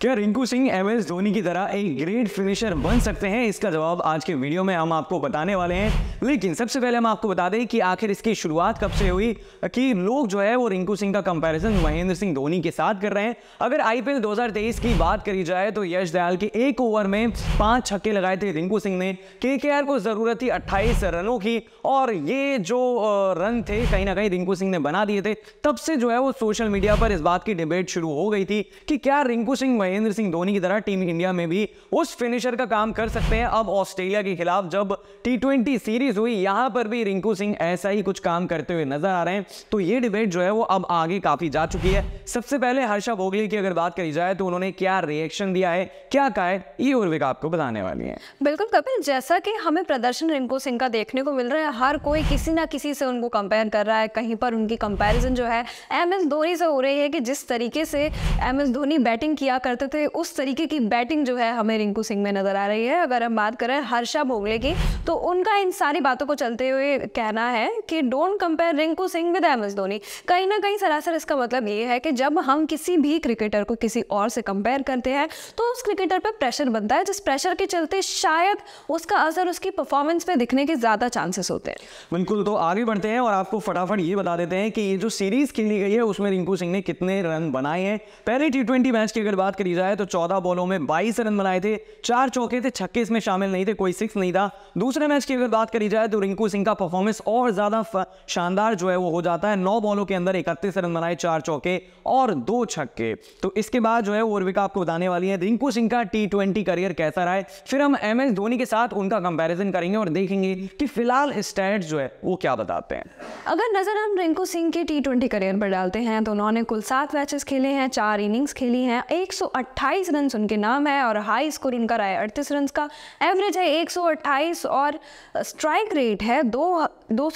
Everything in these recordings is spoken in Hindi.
क्या रिंकू सिंह एम एस धोनी की तरह एक ग्रेट फिनिशर बन सकते हैं इसका जवाब आज के वीडियो में हम आपको बताने वाले हैं लेकिन सबसे पहले हम आपको बता दें कि आखिर इसकी शुरुआत कब से हुई कि लोग जो है वो रिंकू सिंह का कंपैरिजन महेंद्र सिंह धोनी के साथ कर रहे हैं अगर आईपीएल 2023 की बात करी जाए तो यश दयाल के एक ओवर में पांच छक्के लगाए थे रिंकू सिंह ने के को ज़रूरत थी अट्ठाईस रनों की और ये जो रन थे कहीं ना कहीं रिंकू सिंह ने बना दिए थे तब से जो है वो सोशल मीडिया पर इस बात की डिबेट शुरू हो गई थी कि क्या रिंकू सिंह महेंद्र सिंह धोनी की तरह टीम इंडिया में भी उस फिनिशर का काम कर सकते हैं अब ऑस्ट्रेलिया के खिलाफ जब टी सीरीज हुई यहां पर भी रिंकू सिंह ऐसा ही कुछ काम करते हुए नजर आ रहे हैं तो ये डिबेट जो है वो अब आगे काफी जा चुकी है सबसे पहले हर्षा भोगले की अगर बात करी जाए तो उन्होंने क्या रिएक्शन दिया है क्या कहा है ये उर्विक आपको बताने वाली है बिल्कुल कपिल जैसा कि हमें प्रदर्शन रिंकू सिंह का देखने को मिल रहा है हर कोई किसी ना किसी से उनको कंपेयर कर रहा है कहीं पर उनकी कंपेरिजन जो है एम एस धोनी से हो रही है कि जिस तरीके से एम एस धोनी बैटिंग किया कर करते थे उस तरीके की बैटिंग जो है हमें रिंकू सिंह में नज़र आ रही है अगर हम बात करें हर्षा भोगले की तो उनका इन सारी बातों को चलते हुए कहना है कि don't compare Rinku Singh with M S Dhoni कहीं ना कहीं सरासर इसका मतलब ये है कि जब हम किसी भी क्रिकेटर को किसी और से कंपेयर करते हैं तो उस क्रिकेटर पर प्रेशर बनता है जिस प्रेशर के चलते शायद उसका असर उसकी परफॉर्मेंस पे दिखने के ज़्यादा चांसेस होते हैं बिल्कुल तो आगे बढ़ते हैं और आपको फटाफट ये बता देते हैं कि ये जो सीरीज़ खेली गई है उसमें रिंकू सिंह ने कितने रन बनाए हैं पहले टी मैच की अगर बात करें नतीजा है तो चौदह बॉलों में बाईस रन बनाए थे चार चौके थे छक्के इसमें शामिल नहीं थे कोई सिक्स नहीं था दूसरे मैच की अगर बात करी जाए तो रिंकू सिंह का परफॉर्मेंस और ज़्यादा शानदार जो है वो हो जाता है नौ बॉलों के अंदर इकतीस रन बनाए चार चौके और दो छक्के तो इसके बाद जो है वो उर्विका आपको बताने वाली है रिंकू सिंह का टी करियर कैसा रहा है फिर हम एम एस धोनी के साथ उनका कंपेरिजन करेंगे और देखेंगे कि फिलहाल स्टैट जो है वो क्या बताते हैं अगर नज़र हम रिंकू सिंह के टी करियर पर डालते हैं तो उन्होंने कुल सात मैचेस खेले हैं चार इनिंग्स खेली हैं एक 128 रन उनके नाम है और हाई स्कोर उनका रहा है अड़तीस रन का एवरेज है 128 और स्ट्राइक रेट है दो दो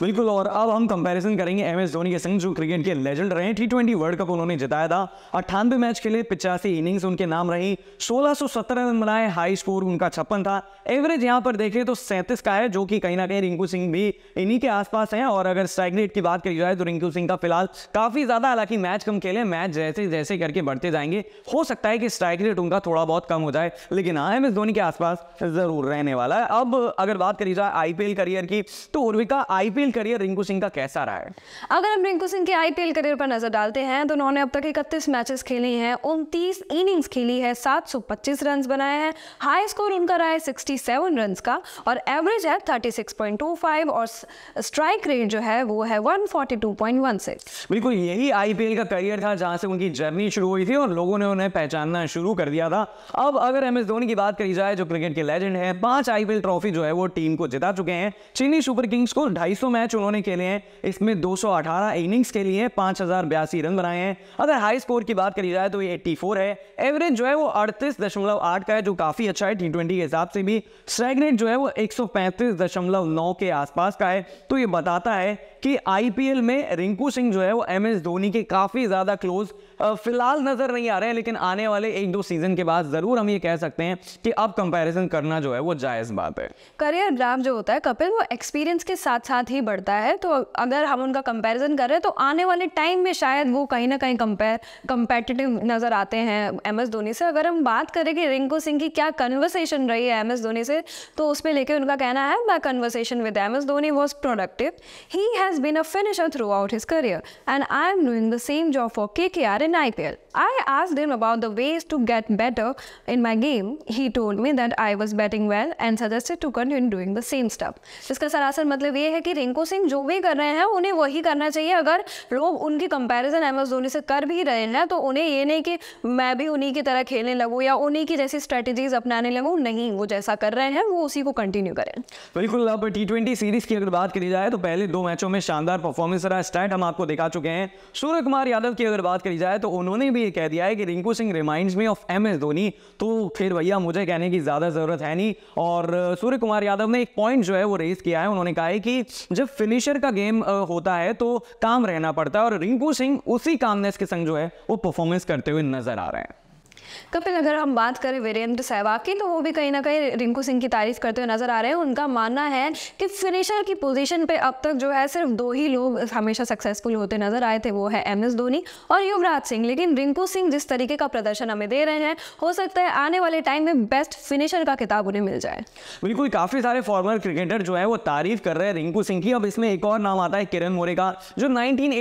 बिल्कुल और अब हम कंपैरिजन करेंगे एम एस धोनी के संग जो क्रिकेट के लेजेंड रहे टी ट्वेंटी वर्ल्ड कप उन्होंने जिताया था अट्ठानवे मैच के लिए पिचासी इनिंग्स उनके नाम रही 1617 रन बनाए हाई स्कोर उनका छप्पन था एवरेज यहाँ पर देखें तो सैंतीस का है जो कि कहीं ना कहीं रिंकू सिंह भी इन्हीं के आसपास हैं और अगर स्ट्राइक रेट की बात करी जाए तो रिंकू सिंह का फिलहाल काफी ज्यादा हालांकि मैच कम खेले मैच जैसे जैसे ऐसे करके बढ़ते जाएंगे हो सकता है कि स्ट्राइक रेट उनका थोड़ा बहुत कम हो जाए लेकिन आई हाँ, एम एस धोनी के आसपास ज़रूर रहने वाला है अब अगर बात करी जाए आई करियर की तो उर्विका आई करियर रिंकू सिंह का कैसा रहा है अगर हम रिंकू सिंह के आई करियर पर नजर डालते हैं तो उन्होंने अब तक इकतीस मैचेस खेले हैं उनतीस इनिंग्स खेली है सात रन बनाए हैं हाई स्कोर उनका रहा है सिक्सटी सेवन का और एवरेज है 36.25 और स्ट्राइक रेट जो है वो है one one forty two point six बिल्कुल यही आईपीएल का करियर था जहां से उनकी जर्नी करनी शुरू हुई थी और लोगों ने उन्हें पहचानना शुरू कर दिया था अब अगर एम एस धोनी की बात करी जाए जो क्रिकेट के लेजेंड है पांच आईपीएल ट्रॉफी जो है वो टीम को जिता चुके हैं चीनी सुपर किंग्स को ढाई मैच उन्होंने खेले हैं इसमें दो इनिंग्स के लिए पांच रन बनाए हैं अगर हाई स्कोर की बात करी जाए तो ये एट्टी है एवरेज जो है वो अड़तीस का है जो काफ़ी अच्छा है टी के हिसाब से भी स्ट्राइक रेट जो है वो एक के आसपास का है तो ये बताता है कि आईपीएल में रिंकू सिंह जो है वो एम एस धोनी के काफ़ी ज़्यादा क्लोज फिलहाल नज़र नहीं आ रहे हैं लेकिन आने वाले एक दो सीज़न के बाद ज़रूर हम ये कह सकते हैं कि अब कंपैरिजन करना जो है वो जायज़ बात है करियर ग्राफ जो होता है कपिल वो एक्सपीरियंस के साथ साथ ही बढ़ता है तो अगर हम उनका कंपैरिजन कर रहे हैं तो आने वाले टाइम में शायद वो कहीं ना कहीं कंपेयर कंपेटिटिव नज़र आते हैं एम एस धोनी से अगर हम बात करें कि रिंकू सिंह की क्या कन्वर्सेशन रही है एम एस धोनी से तो उस पर लेकर उनका कहना है my conversation with M S Dhoni was productive he has has been a finisher throughout his career and I am doing the same job for KKR in IPL. I asked him about the ways to get better in my game. He told me that I was betting well and suggested to continue doing the same stuff. इसका सरासर मतलब ये है कि रिंकू सिंह जो भी कर रहे हैं उन्हें वही करना चाहिए अगर लोग उनकी कंपैरिजन एम एस धोनी से कर भी रहे हैं तो उन्हें ये नहीं कि मैं भी उन्हीं की तरह खेलने लगूँ या उन्हीं की जैसी स्ट्रेटजीज अपनाने लगूँ नहीं वो जैसा कर रहे हैं वो उसी को कंटिन्यू करें बिल्कुल अब टी सीरीज की अगर बात करी जाए तो पहले दो मैचों में शानदार परफॉर्मेंस रहा स्टैंड हम आपको दिखा चुके हैं सूर्य कुमार यादव की अगर बात करी जाए तो उन्होंने भी ये कह दिया है कि Rinku Singh remind me of M S Dhoni तो फिर भैया मुझे कहने की ज़्यादा ज़रूरत है नहीं और सूर्य कुमार यादव ने एक पॉइंट जो है वो रेज किया है उन्होंने कहा है कि जब फिनिशर का गेम होता है तो काम रहना पड़ता है और रिंकू सिंह उसी कामनेस के संग जो है वो परफॉर्मेंस करते हुए नजर आ रहे हैं कपिल अगर हम बात करें वीरेंद्र सहवाग की तो वो भी कहीं ना कहीं रिंकू सिंह की तारीफ करते हुए नजर आ रहे हैं उनका मानना है कि फिनिशर की पोजीशन पे अब तक जो है सिर्फ दो ही लोग हमेशा सक्सेसफुल होते नजर आए थे वो है एम एस धोनी और युवराज सिंह लेकिन रिंकू सिंह जिस तरीके का प्रदर्शन हमें दे रहे हैं हो सकता है आने वाले टाइम में बेस्ट फिनिशर का किताब उन्हें मिल जाए बिल्कुल काफी सारे फॉर्मर क्रिकेटर जो है वो तारीफ कर रहे हैं रिंकू सिंह की अब इसमें एक और नाम आता है किरण मोरे का जो नाइनटीन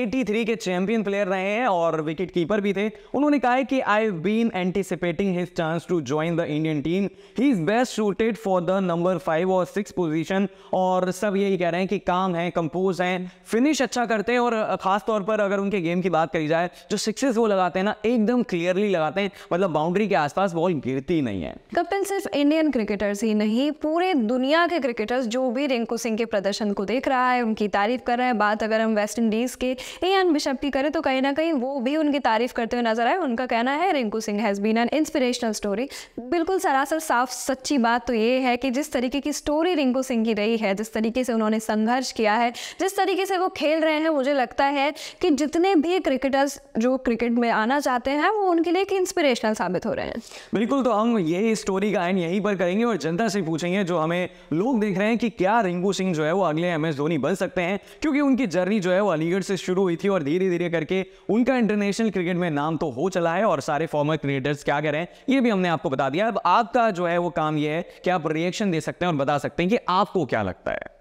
के चैंपियन प्लेयर रहे हैं और विकेट कीपर भी थे उन्होंने कहा है कि I been and anticipating his chance to join the Indian team. He is best suited for the number five or six position. और सब यही कह रहे हैं कि काम है कंपोज हैं फिनिश अच्छा करते हैं और खास तौर पर अगर उनके गेम की बात करी जाए जो सिक्सेस वो लगाते हैं ना एकदम क्लियरली लगाते हैं मतलब बाउंड्री के आसपास बॉल गिरती नहीं है कपिल सिर्फ इंडियन क्रिकेटर्स ही नहीं पूरे दुनिया के क्रिकेटर्स जो भी रिंकू सिंह के प्रदर्शन को देख रहा है उनकी तारीफ कर रहे हैं बात अगर हम वेस्ट इंडीज के एन बिशप की करें तो कहीं ना कहीं वो भी उनकी तारीफ करते हुए नजर आए उनका कहना है Rinku Singh has been an inspirational story बिल्कुल सरासर साफ सच्ची बात तो ये है कि जिस तरीके की स्टोरी रिंकू सिंह की रही है जिस तरीके से उन्होंने संघर्ष किया है जिस तरीके से वो खेल रहे हैं मुझे लगता है कि जितने भी क्रिकेटर्स जो क्रिकेट में आना चाहते हैं वो उनके लिए एक इंस्पिरेशनल साबित हो रहे हैं बिल्कुल तो हम यही स्टोरी का एंड यहीं पर करेंगे और जनता से पूछेंगे जो हमें लोग देख रहे हैं कि क्या रिंकू सिंह जो है वो अगले एम एस धोनी बन सकते हैं क्योंकि उनकी जर्नी जो है वो अलीगढ़ से शुरू हुई थी और धीरे धीरे करके उनका इंटरनेशनल क्रिकेट में नाम तो हो चला है और सारे फॉर्मर क्रिकेटर्स रिसर्च क्या करें ये भी हमने आपको बता दिया अब आपका जो है वो काम ये है कि आप रिएक्शन दे सकते हैं और बता सकते हैं कि आपको क्या लगता है